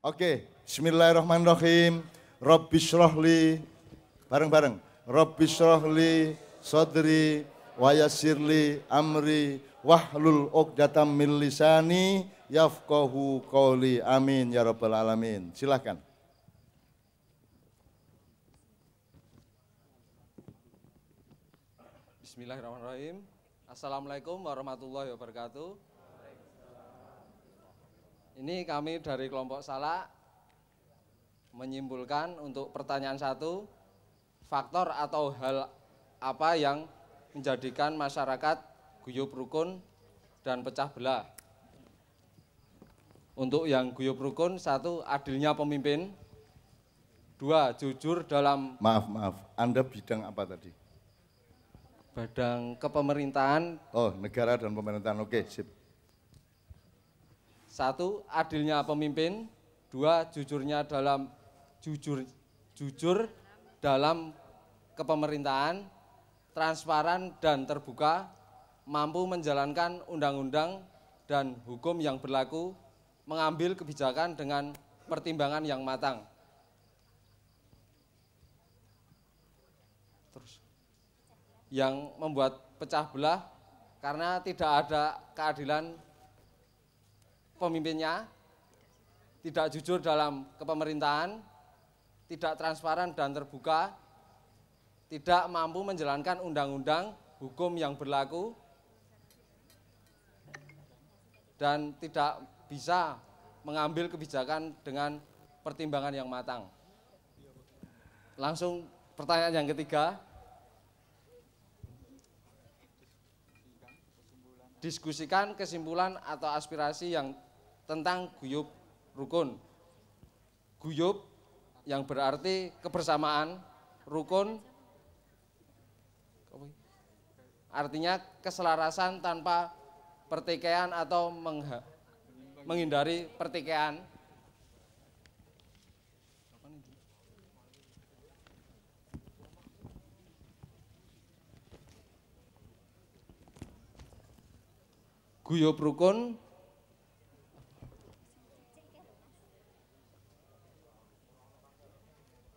Oke, bismillahirrahmanirrahim. Rabbi syrahli bareng-bareng. Rabbi syrahli sodri wayasirli amri wahlul uqdatam min lisani Kauli, qawli. Amin ya rabbal alamin. Silahkan. Bismillahirrahmanirrahim. Assalamualaikum warahmatullahi wabarakatuh. Ini kami dari kelompok Salah menyimpulkan untuk pertanyaan satu, faktor atau hal apa yang menjadikan masyarakat guyup rukun dan pecah belah. Untuk yang guyup rukun, satu adilnya pemimpin, dua jujur dalam. Maaf maaf, Anda bidang apa tadi? Badang kepemerintahan. Oh, negara dan pemerintahan. Oke, sip. Satu, adilnya pemimpin. Dua, jujurnya dalam jujur jujur dalam kepemerintahan, transparan dan terbuka, mampu menjalankan undang-undang dan hukum yang berlaku, mengambil kebijakan dengan pertimbangan yang matang. Terus yang membuat pecah belah karena tidak ada keadilan pemimpinnya, tidak jujur dalam kepemerintahan, tidak transparan dan terbuka, tidak mampu menjalankan undang-undang hukum yang berlaku, dan tidak bisa mengambil kebijakan dengan pertimbangan yang matang. Langsung pertanyaan yang ketiga. Diskusikan kesimpulan atau aspirasi yang tentang guyub rukun. Guyub yang berarti kebersamaan, rukun artinya keselarasan tanpa pertikaian atau menghindari pertikaian. Guyub rukun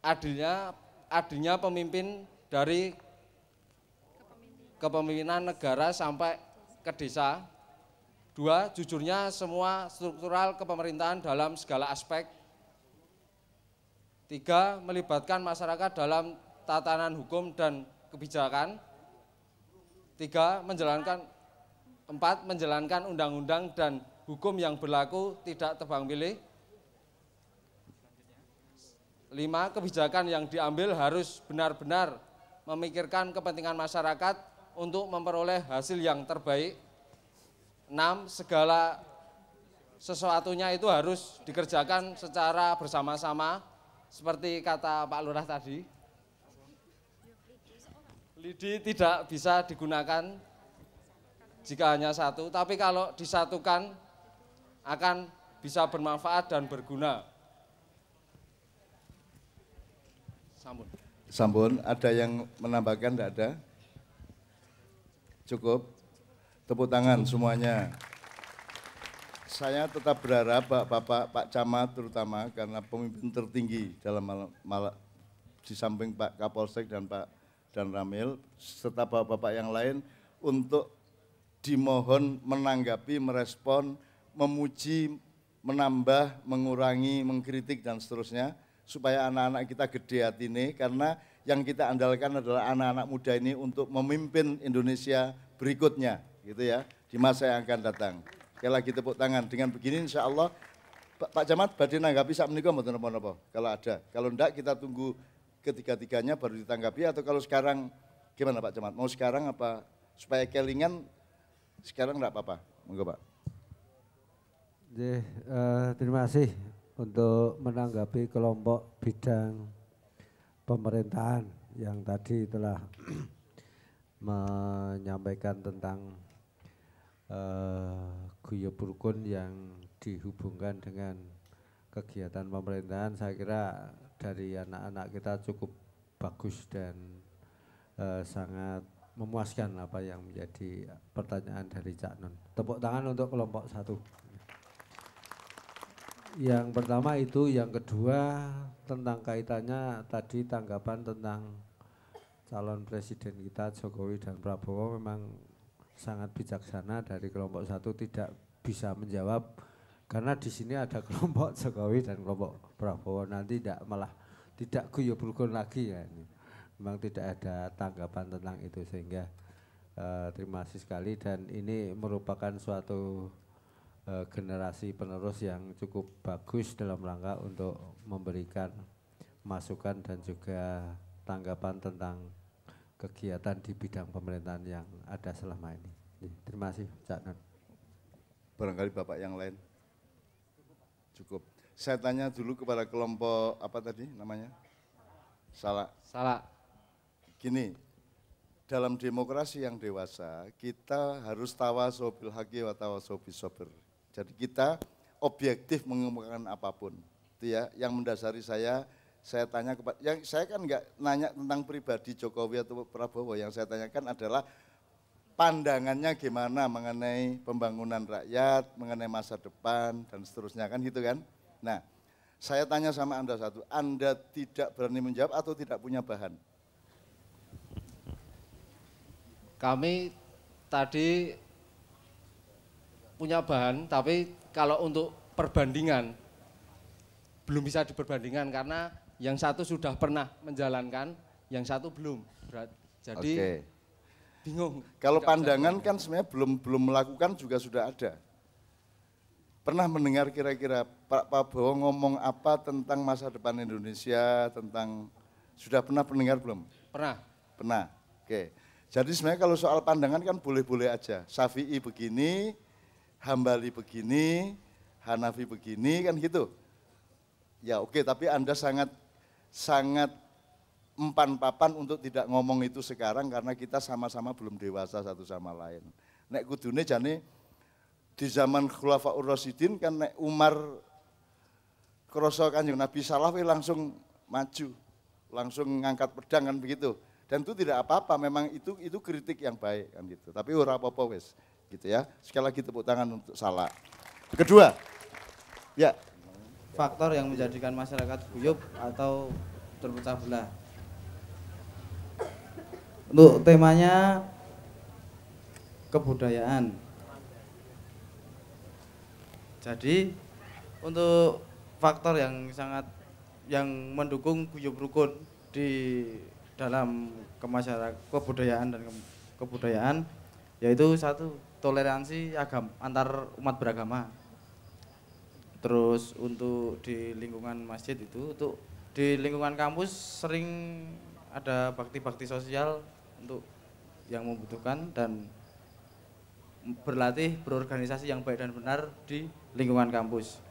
adilnya adilnya pemimpin dari kepemimpinan negara sampai ke desa. Dua, jujurnya semua struktural kepemerintahan dalam segala aspek. Tiga, melibatkan masyarakat dalam tatanan hukum dan kebijakan. Tiga, menjalankan empat, menjalankan undang-undang dan hukum yang berlaku tidak tebang pilih. Lima, kebijakan yang diambil harus benar-benar memikirkan kepentingan masyarakat untuk memperoleh hasil yang terbaik. Enam, segala sesuatunya itu harus dikerjakan secara bersama-sama, seperti kata Pak Lurah tadi. Lidi tidak bisa digunakan jika hanya satu, tapi kalau disatukan akan bisa bermanfaat dan berguna. Sambun. Sambun, ada yang menambahkan tidak ada? Cukup. Tepuk tangan semuanya. Saya tetap berharap Bapak-Bapak, Pak Camat terutama karena pemimpin tertinggi dalam malam, malam di samping Pak Kapolsek dan Pak dan Ramil serta Bapak-Bapak yang lain untuk dimohon menanggapi, merespon, memuji, menambah, mengurangi, mengkritik dan seterusnya supaya anak-anak kita gede hati ini karena yang kita andalkan adalah anak-anak muda ini untuk memimpin Indonesia berikutnya gitu ya di masa yang akan datang. Sekali lagi tepuk tangan. Dengan begini insya Allah Pak Camat badai nanggapi saat menikah mau apa kalau ada. Kalau enggak kita tunggu ketiga-tiganya baru ditanggapi atau kalau sekarang gimana Pak Camat? Mau sekarang apa supaya kelingan sekarang enggak apa-apa? Monggo Pak. Eh, terima kasih untuk menanggapi kelompok bidang pemerintahan yang tadi telah menyampaikan tentang uh, eh, guyub rukun yang dihubungkan dengan kegiatan pemerintahan saya kira dari anak-anak kita cukup bagus dan uh, sangat memuaskan apa yang menjadi pertanyaan dari Cak Nun. Tepuk tangan untuk kelompok satu. Yang pertama itu, yang kedua tentang kaitannya tadi tanggapan tentang calon presiden kita Jokowi dan Prabowo memang sangat bijaksana dari kelompok satu tidak bisa menjawab karena di sini ada kelompok Jokowi dan kelompok Prabowo nanti tidak malah tidak guyub rukun lagi ya ini. Memang tidak ada tanggapan tentang itu sehingga uh, terima kasih sekali dan ini merupakan suatu uh, generasi penerus yang cukup bagus dalam rangka untuk memberikan masukan dan juga tanggapan tentang kegiatan di bidang pemerintahan yang ada selama ini. Terima kasih, Cak Nur. Barangkali Bapak yang lain. Cukup. Saya tanya dulu kepada kelompok apa tadi namanya? Salah. Salah. Gini, dalam demokrasi yang dewasa, kita harus sobil haki wa sobil sober. Jadi kita objektif mengemukakan apapun. Itu ya yang mendasari saya saya tanya kepada yang saya kan nggak nanya tentang pribadi Jokowi atau Prabowo. Yang saya tanyakan adalah pandangannya gimana mengenai pembangunan rakyat, mengenai masa depan dan seterusnya kan gitu kan. Nah, saya tanya sama Anda satu, Anda tidak berani menjawab atau tidak punya bahan? Kami tadi punya bahan, tapi kalau untuk perbandingan belum bisa diperbandingkan karena yang satu sudah pernah menjalankan, yang satu belum. Berat. Jadi okay. bingung. Kalau pandangan kan sebenarnya belum belum melakukan juga sudah ada. Pernah mendengar kira-kira Pak Prabowo ngomong apa tentang masa depan Indonesia, tentang sudah pernah mendengar belum? Pernah. Pernah. Oke. Okay. Jadi sebenarnya kalau soal pandangan kan boleh-boleh aja. Syafi'i begini, Hambali begini, Hanafi begini kan gitu. Ya oke, okay, tapi Anda sangat sangat empan papan untuk tidak ngomong itu sekarang karena kita sama-sama belum dewasa satu sama lain. Nek kudune jane di zaman ur Rasidin kan nek Umar kroso Kanjeng Nabi Salafi langsung maju, langsung ngangkat pedang kan begitu. Dan itu tidak apa-apa, memang itu itu kritik yang baik kan gitu. Tapi ora apa-apa wis gitu ya. Sekali lagi tepuk tangan untuk salah. Kedua, ya. Faktor yang menjadikan masyarakat guyup atau terpecah belah. Untuk temanya kebudayaan. Jadi untuk faktor yang sangat yang mendukung guyup rukun di dalam kemasyarakat kebudayaan dan ke, kebudayaan yaitu satu toleransi agam antar umat beragama. Terus untuk di lingkungan masjid itu untuk di lingkungan kampus sering ada bakti-bakti sosial untuk yang membutuhkan dan berlatih berorganisasi yang baik dan benar di lingkungan kampus.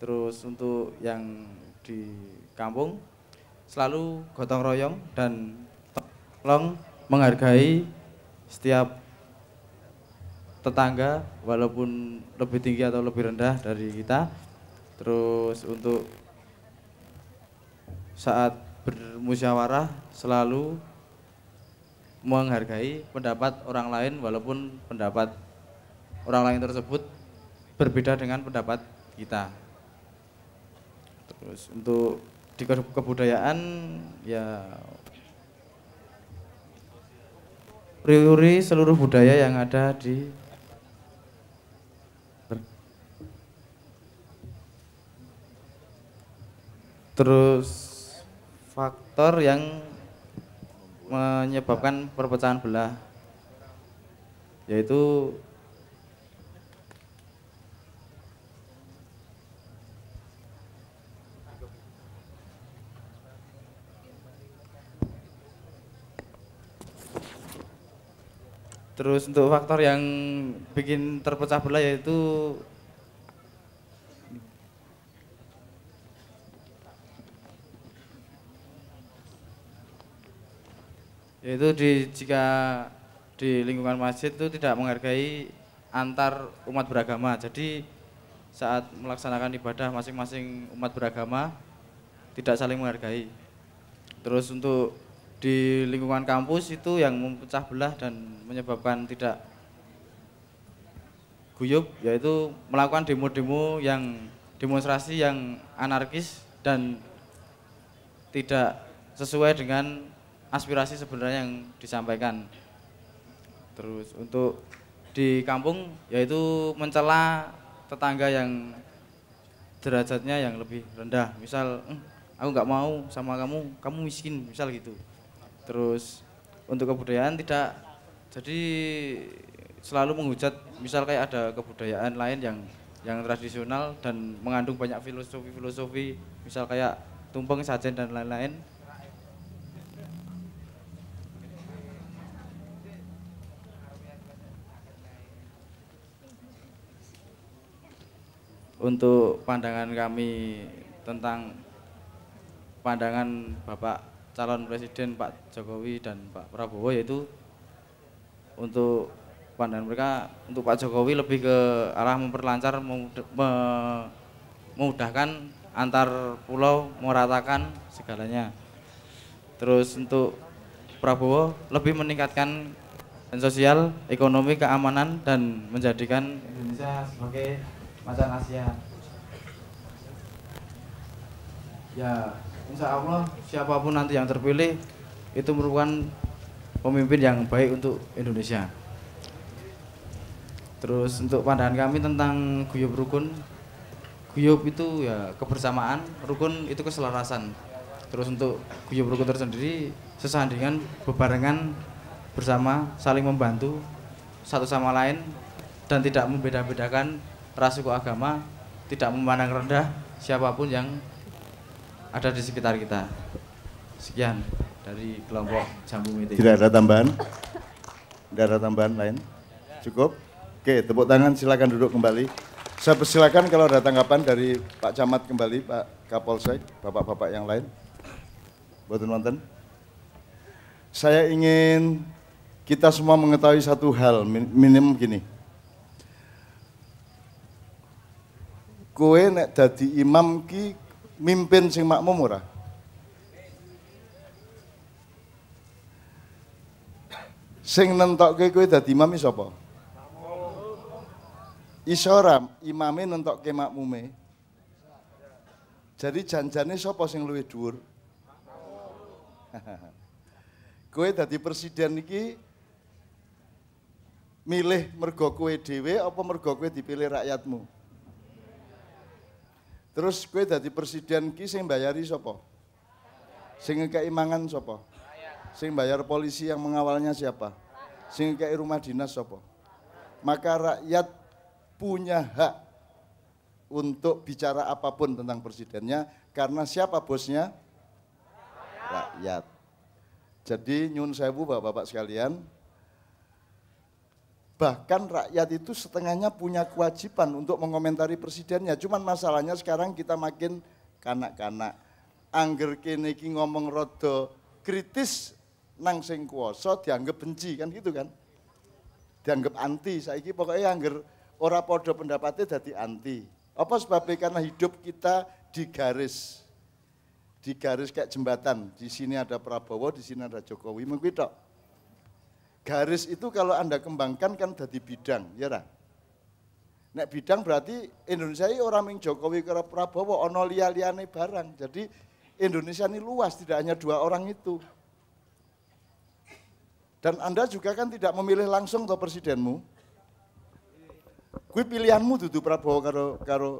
Terus untuk yang di kampung selalu gotong royong dan tolong menghargai setiap tetangga walaupun lebih tinggi atau lebih rendah dari kita. Terus untuk saat bermusyawarah selalu menghargai pendapat orang lain walaupun pendapat orang lain tersebut berbeda dengan pendapat kita. Terus untuk di kebudayaan ya priori seluruh budaya yang ada di terus faktor yang menyebabkan perpecahan belah yaitu Terus untuk faktor yang bikin terpecah belah yaitu itu di jika di lingkungan masjid itu tidak menghargai antar umat beragama. Jadi saat melaksanakan ibadah masing-masing umat beragama tidak saling menghargai. Terus untuk di lingkungan kampus itu yang memecah belah dan menyebabkan tidak guyup yaitu melakukan demo-demo yang demonstrasi yang anarkis dan tidak sesuai dengan aspirasi sebenarnya yang disampaikan. Terus untuk di kampung yaitu mencela tetangga yang derajatnya yang lebih rendah. Misal, hm, aku nggak mau sama kamu, kamu miskin, misal gitu. Terus untuk kebudayaan tidak, jadi selalu menghujat. Misal kayak ada kebudayaan lain yang yang tradisional dan mengandung banyak filosofi-filosofi, misal kayak tumpeng, sajen dan lain-lain untuk pandangan kami tentang pandangan Bapak calon presiden Pak Jokowi dan Pak Prabowo yaitu untuk pandangan mereka untuk Pak Jokowi lebih ke arah memperlancar memudahkan antar pulau meratakan segalanya terus untuk Prabowo lebih meningkatkan sosial, ekonomi, keamanan dan menjadikan Indonesia sebagai macan Asia ya insya Allah siapapun nanti yang terpilih itu merupakan pemimpin yang baik untuk Indonesia terus untuk pandangan kami tentang guyub rukun guyub itu ya kebersamaan rukun itu keselarasan terus untuk guyub rukun tersendiri sesandingan bebarengan bersama saling membantu satu sama lain dan tidak membeda-bedakan rasuku agama tidak memandang rendah siapapun yang ada di sekitar kita. Sekian dari kelompok Jambu itu Tidak ada tambahan? Tidak ada tambahan lain? Cukup? Oke, tepuk tangan silakan duduk kembali. Saya persilakan kalau ada tanggapan dari Pak Camat kembali, Pak Kapolsek, Bapak-Bapak yang lain. buat wonten. Saya ingin kita semua mengetahui satu hal, minim gini kowe nek dadi imam ki mimpin sing makmum ora? Sing nentokke kowe dadi imam iso apa? Isora imame nentokke makmume. Jadi janjane sapa sing luwih dhuwur? kowe dadi presiden iki milih mergo kowe dhewe apa mergo kowe dipilih rakyatmu? Terus kue dadi presiden ki sing bayari sopo, Sing ngekeki mangan sopo, Sing bayar polisi yang mengawalnya siapa? Sing ke rumah dinas sopo, Maka rakyat punya hak untuk bicara apapun tentang presidennya karena siapa bosnya? Rakyat. Jadi nyun sewu Bapak-bapak sekalian, Bahkan rakyat itu setengahnya punya kewajiban untuk mengomentari presidennya. Cuman masalahnya sekarang kita makin kanak-kanak. Angger kene iki ngomong rada kritis nang sing kuasa dianggap benci kan gitu kan. Dianggap anti. Saiki pokoknya angger ora podo pendapatnya jadi anti. Apa sebabnya karena hidup kita di garis di garis kayak jembatan. Di sini ada Prabowo, di sini ada Jokowi. Mungkin Garis itu kalau Anda kembangkan kan jadi bidang, ya lah. Nek bidang berarti Indonesia ini orang yang Jokowi ke Prabowo, ono lia liane barang. Jadi Indonesia ini luas, tidak hanya dua orang itu. Dan Anda juga kan tidak memilih langsung ke presidenmu. Kui pilihanmu tuh Prabowo karo karo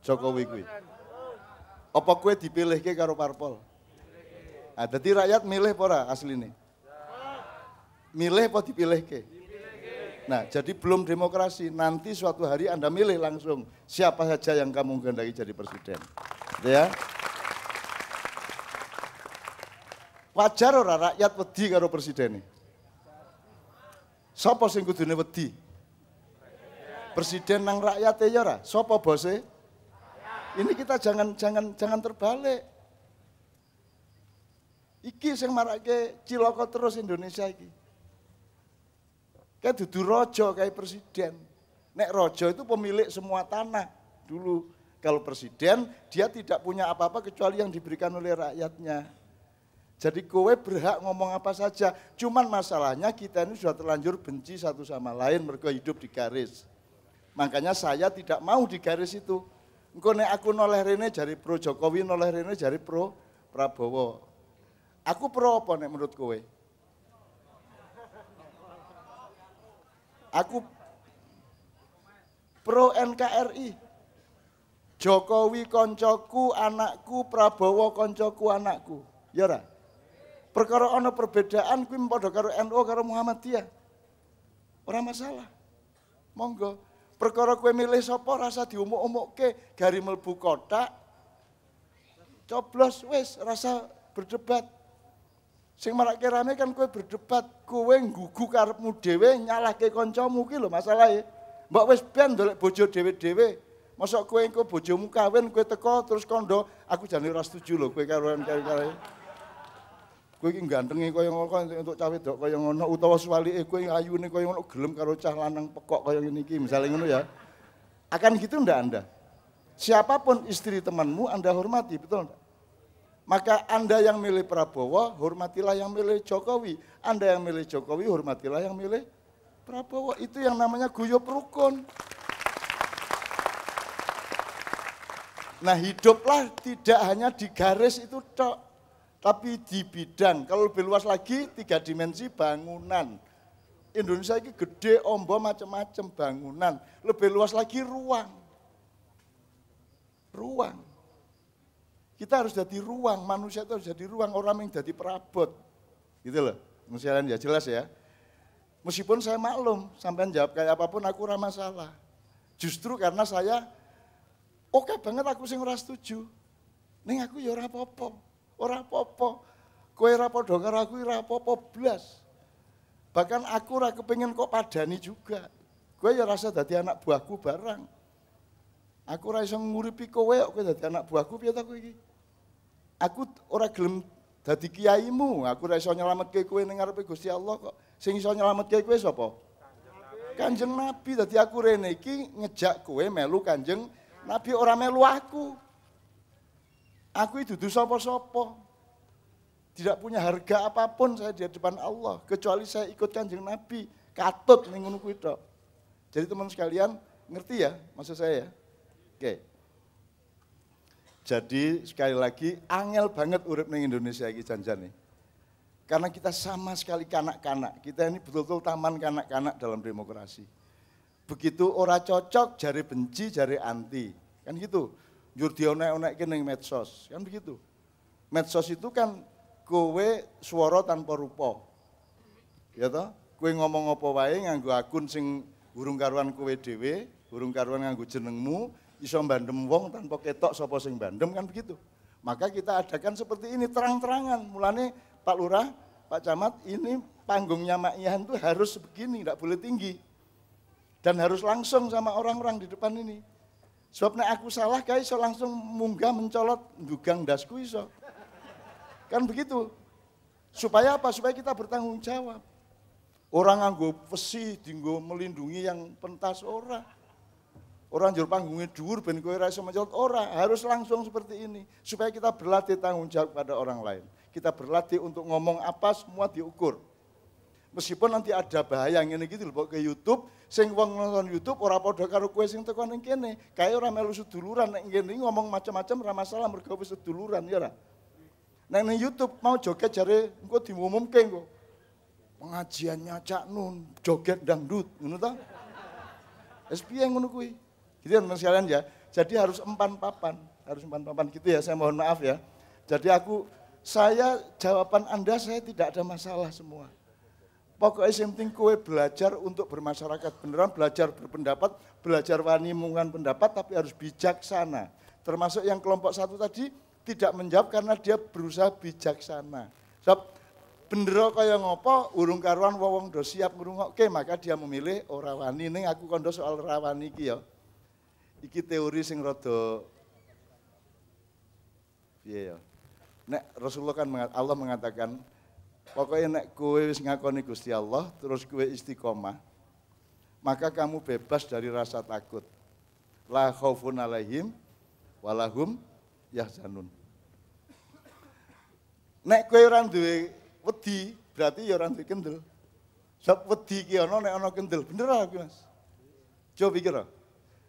Jokowi kui. Apa kue dipilih ke karo parpol? Nah, jadi rakyat milih pora asli nih. Milih apa dipilih ke? Nah, jadi belum demokrasi. Nanti suatu hari Anda milih langsung siapa saja yang kamu gendaki jadi presiden. Gitu ya. Wajar ora rakyat wedi karo presiden. Sopo sing kudune wedi? Presiden nang rakyat ya ora? Sopo bose? Ini kita jangan jangan jangan terbalik. Iki sing marake cilaka terus Indonesia iki. Kan duduk rojo kayak presiden. Nek rojo itu pemilik semua tanah dulu. Kalau presiden dia tidak punya apa-apa kecuali yang diberikan oleh rakyatnya. Jadi kowe berhak ngomong apa saja. Cuman masalahnya kita ini sudah terlanjur benci satu sama lain mereka hidup di garis. Makanya saya tidak mau di garis itu. Engkau nek aku noleh rene jari pro Jokowi, noleh rene jari pro Prabowo. Aku pro apa nek menurut kowe? Aku pro NKRI. Jokowi koncoku anakku, Prabowo koncoku anakku. Ya ora? Perkara ono perbedaan kuwi padha karo NU karo Muhammadiyah. Ora masalah. Monggo. Perkara kue milih sapa rasa diumuk-umukke, gari mlebu kotak. Coblos wis rasa berdebat. Sing marak rame kan kowe berdebat, kowe nggugu karepmu dhewe nyalahke kancamu ki lho masalahe. Mbok wis ben ndolek bojo dhewe-dhewe. Mosok kowe engko bojomu kawin kowe teko terus kondo, aku jane ora setuju lho kowe karoan karo-karo. Kowe iki gantenge kaya ngono untuk cah kue kaya ngono utawa suwalike kowe ayune kaya ngono gelem karo cah lanang pekok kaya ngene iki, misale ngono ya. Akan gitu ndak Anda? Siapapun istri temanmu Anda hormati, betul enggak? Maka Anda yang milih Prabowo, hormatilah yang milih Jokowi. Anda yang milih Jokowi, hormatilah yang milih Prabowo. Itu yang namanya guyup rukun. Nah hiduplah tidak hanya di garis itu tok, tapi di bidang. Kalau lebih luas lagi, tiga dimensi bangunan. Indonesia ini gede, ombo, macam-macam bangunan. Lebih luas lagi ruang. Ruang kita harus jadi ruang, manusia itu harus jadi ruang, orang yang jadi perabot. Gitu loh, misalnya ya jelas ya. Meskipun saya maklum, sampai jawab kayak apapun aku ramah masalah. Justru karena saya oke okay banget aku sih ora setuju. Nih aku ya rapopo, apa orang Ora apa-apa. Kowe aku ya apa belas. Bahkan aku ora pengen kok padani juga. Kue ya rasa dadi anak buahku barang. Aku rasa nguripi kowe kok kowe anak buahku biar aku ini. Aku ora gelem dadi kiaimu, aku ora iso nyelametke kowe ning ngarepe Gusti Allah kok. Sing iso nyelametke kue sapa? Kanjeng Nabi. Dadi aku rene ngejak kue melu Kanjeng Nabi orang melu aku. Aku itu dudu sapa-sapa. Tidak punya harga apapun saya di depan Allah kecuali saya ikut Kanjeng Nabi. Katut ning ngono kuwi Jadi teman sekalian ngerti ya maksud saya ya? Oke. Okay. Jadi sekali lagi angel banget urip ning Indonesia iki janjane. Karena kita sama sekali kanak-kanak. Kita ini betul-betul taman kanak-kanak dalam demokrasi. Begitu ora cocok jari benci, jari anti. Kan gitu. Jur dionek neng medsos. Kan begitu. Medsos itu kan kowe suara tanpa rupa. Ya toh? Kowe ngomong apa wae nganggo akun sing burung karuan kowe dhewe, burung karuan nganggo jenengmu, iso bandem wong tanpa ketok sapa sing bandem kan begitu. Maka kita adakan seperti ini terang-terangan. Mulane Pak Lurah, Pak Camat, ini panggungnya Mak Ihan itu harus begini, tidak boleh tinggi. Dan harus langsung sama orang-orang di depan ini. Sebab aku salah kayak iso langsung munggah mencolot dugang dasku iso. Kan begitu. Supaya apa? Supaya kita bertanggung jawab. Orang anggo pesi dinggo melindungi yang pentas orang. Orang jur panggungnya dur, ben kowe rasa mencolot ora, harus langsung seperti ini supaya kita berlatih tanggung jawab pada orang lain. Kita berlatih untuk ngomong apa semua diukur. Meskipun nanti ada bahaya yang ini gitu loh, ke YouTube, sing wong nonton YouTube orang pada karo kue sing tekan yang kene. kayak orang melu seduluran yang kene ngomong macam-macam ramah salam mereka seduluran ya lah. Neng neng YouTube mau joget cari gue diumumke gue, Pengajiannya Cak Nun, joget dangdut, ngono ta? SPI yang menunggui. Gitu ya teman sekalian ya. Jadi harus empan papan, harus empan papan gitu ya. Saya mohon maaf ya. Jadi aku saya jawaban Anda saya tidak ada masalah semua. Pokoknya yang penting kowe belajar untuk bermasyarakat beneran, belajar berpendapat, belajar wani mengungkan pendapat tapi harus bijaksana. Termasuk yang kelompok satu tadi tidak menjawab karena dia berusaha bijaksana. Sebab bendera kaya ngopo urung karuan wong do siap Oke, maka dia memilih ora wani Ini aku kondo soal rawani kio. Ya iki teori sing rada piye ya. Nek Rasulullah kan Allah mengatakan pokoknya nek kowe wis ngakoni Gusti Allah terus kowe istiqomah maka kamu bebas dari rasa takut. La khaufun alaihim walahum yahzanun. Nek kowe ora duwe wedi, berarti ya ora duwe kendel. Sebab wedi ki ana nek ana kendel, bener aku Mas. Coba pikir.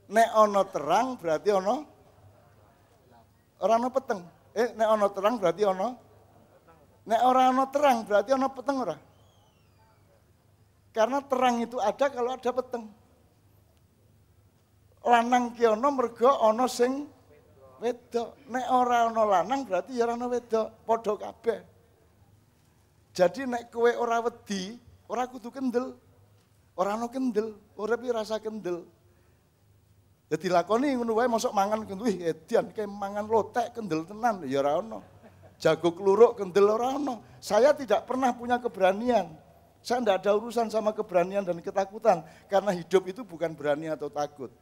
Nek ono terang berarti ono ora ono peteng. Eh nek ono terang berarti ono Nek ora ono terang berarti ono peteng ora? Karena terang itu ada kalau ada peteng. Lanang kiono mergo ono sing wedok. Nek ora ono lanang berarti ya ora ono wedok, padha kabeh. Jadi nek kue ora wedi, ora kudu kendel. Ora ono kendel, urip rasa kendel. Ya dilakoni ngono wae masuk mangan kuwi wih edian kayak mangan lotek kendel tenan ya ora ono. Jago keluruk kendel ora Saya tidak pernah punya keberanian. Saya tidak ada urusan sama keberanian dan ketakutan karena hidup itu bukan berani atau takut.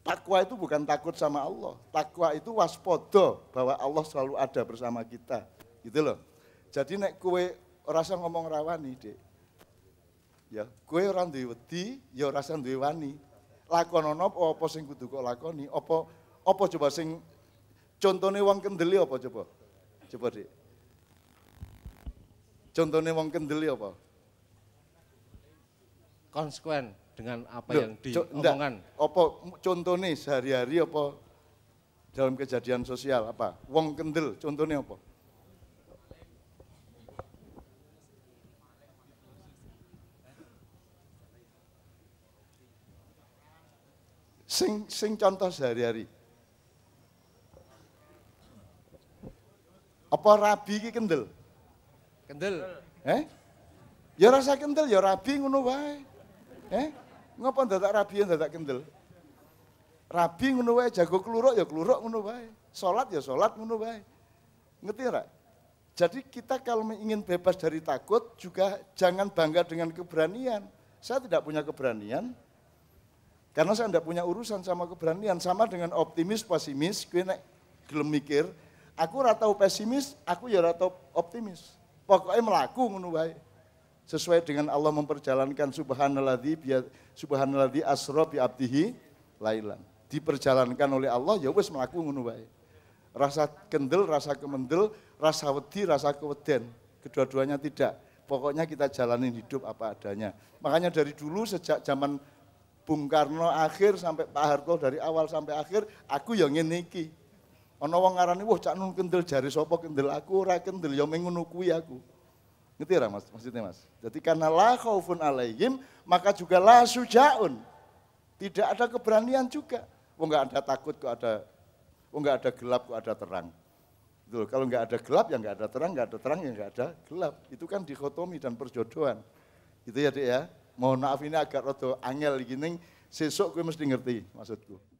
Takwa itu bukan takut sama Allah. Takwa itu waspodo bahwa Allah selalu ada bersama kita. Gitu loh. Jadi nek kue rasa ngomong rawani, Dek. Ya, kue orang duwe wedi, ya rasa duwe wani ono apa sing kudu kok lakoni? Apa apa coba sing contone wong kendeli apa coba? Coba Dik. Contone wong kendeli apa? Konsekuen dengan apa Loh, yang diomongkan. Apa contone sehari-hari apa dalam kejadian sosial apa? Wong kendel contone apa? Sing sing contoh sehari-hari. Apa rabi ki kendel? Kendel. Eh? Ya rasa kendel ya rabi ngono wae. Eh? Ngapa ndak rabi yang ndak kendel? Rabi ngono wae jago kluruk ya kluruk ngono wae. Salat ya salat ngono wae. Ngerti ora? Jadi kita kalau ingin bebas dari takut juga jangan bangga dengan keberanian. Saya tidak punya keberanian, karena saya tidak punya urusan sama keberanian, sama dengan optimis, pesimis, gue nek gelem mikir, aku ratau pesimis, aku ya ratau optimis. Pokoknya melaku ngono wae. Sesuai dengan Allah memperjalankan subhanalladzi subhanalladzi asra bi abdihi lailan. Diperjalankan oleh Allah ya wis melaku ngono Rasa kendel, rasa kemendel, rasa wedi, rasa keweden. Kedua-duanya tidak. Pokoknya kita jalanin hidup apa adanya. Makanya dari dulu sejak zaman Bung Karno akhir sampai Pak Harto dari awal sampai akhir aku yang ngene iki. Ana wong ngarani wah cak nun kendel jari sopok kendel aku ora kendel ya ngono kuwi aku. Ngerti ora Mas maksudnya Mas? Jadi karena la khaufun alaihim maka juga la sujaun. Tidak ada keberanian juga. Wong enggak ada takut kok ada wong enggak ada gelap kok ada terang. Betul, gitu kalau enggak ada gelap yang enggak ada terang, enggak ada terang yang enggak ada gelap. Itu kan dikotomi dan perjodohan. itu ya Dik ya mohon maaf ini agak rada angel gini sesok gue mesti ngerti maksudku